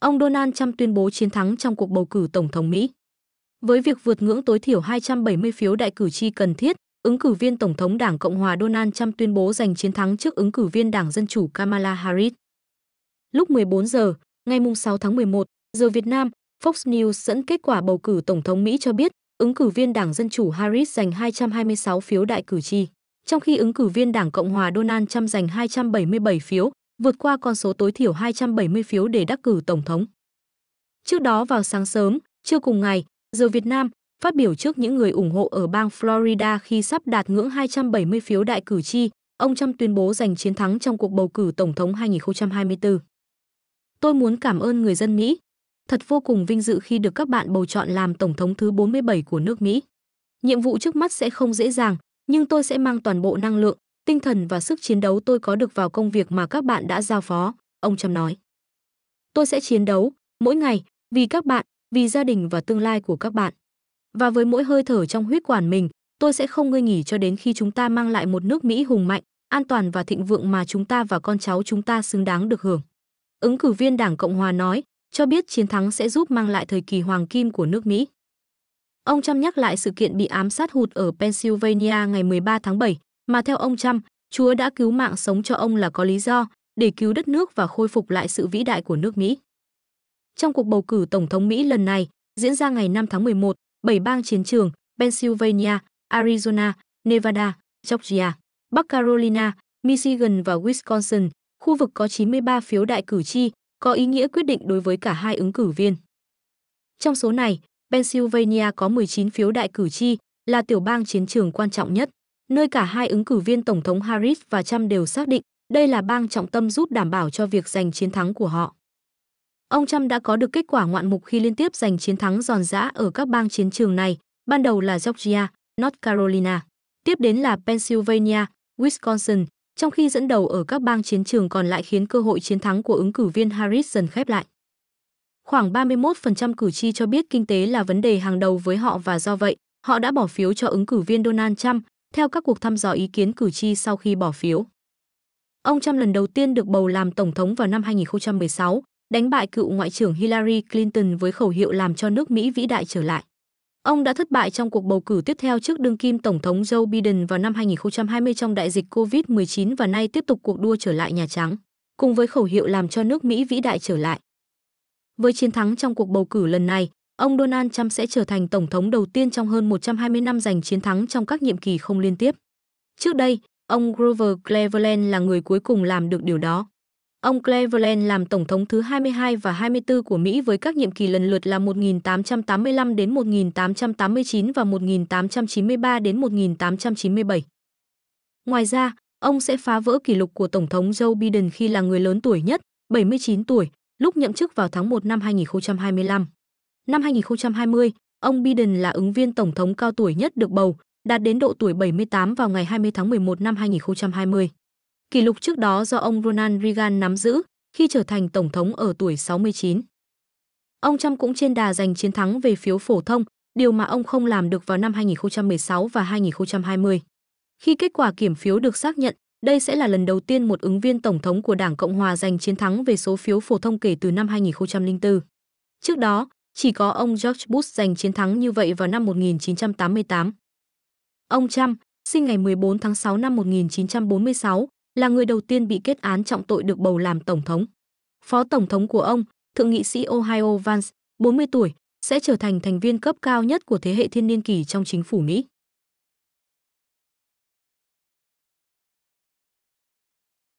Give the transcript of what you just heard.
ông Donald Trump tuyên bố chiến thắng trong cuộc bầu cử tổng thống Mỹ. Với việc vượt ngưỡng tối thiểu 270 phiếu đại cử tri cần thiết, ứng cử viên tổng thống Đảng Cộng hòa Donald Trump tuyên bố giành chiến thắng trước ứng cử viên Đảng Dân chủ Kamala Harris. Lúc 14 giờ, ngày 6 tháng 11, giờ Việt Nam, Fox News dẫn kết quả bầu cử tổng thống Mỹ cho biết, ứng cử viên Đảng Dân chủ Harris giành 226 phiếu đại cử tri, trong khi ứng cử viên Đảng Cộng hòa Donald Trump giành 277 phiếu, vượt qua con số tối thiểu 270 phiếu để đắc cử tổng thống. Trước đó vào sáng sớm, trưa cùng ngày, giờ Việt Nam, phát biểu trước những người ủng hộ ở bang Florida khi sắp đạt ngưỡng 270 phiếu đại cử tri, ông Trump tuyên bố giành chiến thắng trong cuộc bầu cử tổng thống 2024. Tôi muốn cảm ơn người dân Mỹ. Thật vô cùng vinh dự khi được các bạn bầu chọn làm tổng thống thứ 47 của nước Mỹ. Nhiệm vụ trước mắt sẽ không dễ dàng, nhưng tôi sẽ mang toàn bộ năng lượng, tinh thần và sức chiến đấu tôi có được vào công việc mà các bạn đã giao phó, ông Trump nói. Tôi sẽ chiến đấu, mỗi ngày, vì các bạn, vì gia đình và tương lai của các bạn. Và với mỗi hơi thở trong huyết quản mình, tôi sẽ không ngơi nghỉ cho đến khi chúng ta mang lại một nước Mỹ hùng mạnh, an toàn và thịnh vượng mà chúng ta và con cháu chúng ta xứng đáng được hưởng. Ứng cử viên Đảng Cộng Hòa nói, cho biết chiến thắng sẽ giúp mang lại thời kỳ hoàng kim của nước Mỹ. Ông Trump nhắc lại sự kiện bị ám sát hụt ở Pennsylvania ngày 13 tháng 7, mà theo ông Trump, Chúa đã cứu mạng sống cho ông là có lý do để cứu đất nước và khôi phục lại sự vĩ đại của nước Mỹ. Trong cuộc bầu cử tổng thống Mỹ lần này, diễn ra ngày 5 tháng 11, bảy bang chiến trường Pennsylvania, Arizona, Nevada, Georgia, Bắc Carolina, Michigan và Wisconsin, khu vực có 93 phiếu đại cử tri, có ý nghĩa quyết định đối với cả hai ứng cử viên. Trong số này, Pennsylvania có 19 phiếu đại cử tri, là tiểu bang chiến trường quan trọng nhất nơi cả hai ứng cử viên Tổng thống Harris và Trump đều xác định đây là bang trọng tâm giúp đảm bảo cho việc giành chiến thắng của họ. Ông Trump đã có được kết quả ngoạn mục khi liên tiếp giành chiến thắng giòn giã ở các bang chiến trường này, ban đầu là Georgia, North Carolina, tiếp đến là Pennsylvania, Wisconsin, trong khi dẫn đầu ở các bang chiến trường còn lại khiến cơ hội chiến thắng của ứng cử viên Harris dần khép lại. Khoảng 31% cử tri cho biết kinh tế là vấn đề hàng đầu với họ và do vậy, họ đã bỏ phiếu cho ứng cử viên Donald Trump, theo các cuộc thăm dò ý kiến cử tri sau khi bỏ phiếu. Ông Trump lần đầu tiên được bầu làm tổng thống vào năm 2016, đánh bại cựu ngoại trưởng Hillary Clinton với khẩu hiệu làm cho nước Mỹ vĩ đại trở lại. Ông đã thất bại trong cuộc bầu cử tiếp theo trước đương kim tổng thống Joe Biden vào năm 2020 trong đại dịch COVID-19 và nay tiếp tục cuộc đua trở lại Nhà Trắng, cùng với khẩu hiệu làm cho nước Mỹ vĩ đại trở lại. Với chiến thắng trong cuộc bầu cử lần này, ông Donald Trump sẽ trở thành tổng thống đầu tiên trong hơn 120 năm giành chiến thắng trong các nhiệm kỳ không liên tiếp. Trước đây, ông Grover Cleveland là người cuối cùng làm được điều đó. Ông Cleveland làm tổng thống thứ 22 và 24 của Mỹ với các nhiệm kỳ lần lượt là 1885 đến 1889 và 1893 đến 1897. Ngoài ra, ông sẽ phá vỡ kỷ lục của tổng thống Joe Biden khi là người lớn tuổi nhất, 79 tuổi, lúc nhậm chức vào tháng 1 năm 2025. Năm 2020, ông Biden là ứng viên tổng thống cao tuổi nhất được bầu, đạt đến độ tuổi 78 vào ngày 20 tháng 11 năm 2020. Kỷ lục trước đó do ông Ronald Reagan nắm giữ khi trở thành tổng thống ở tuổi 69. Ông Trump cũng trên đà giành chiến thắng về phiếu phổ thông, điều mà ông không làm được vào năm 2016 và 2020. Khi kết quả kiểm phiếu được xác nhận, đây sẽ là lần đầu tiên một ứng viên tổng thống của Đảng Cộng hòa giành chiến thắng về số phiếu phổ thông kể từ năm 2004. Trước đó, chỉ có ông George Bush giành chiến thắng như vậy vào năm 1988. Ông Trump, sinh ngày 14 tháng 6 năm 1946, là người đầu tiên bị kết án trọng tội được bầu làm tổng thống. Phó tổng thống của ông, thượng nghị sĩ Ohio Vance, 40 tuổi, sẽ trở thành thành viên cấp cao nhất của thế hệ thiên niên kỷ trong chính phủ Mỹ.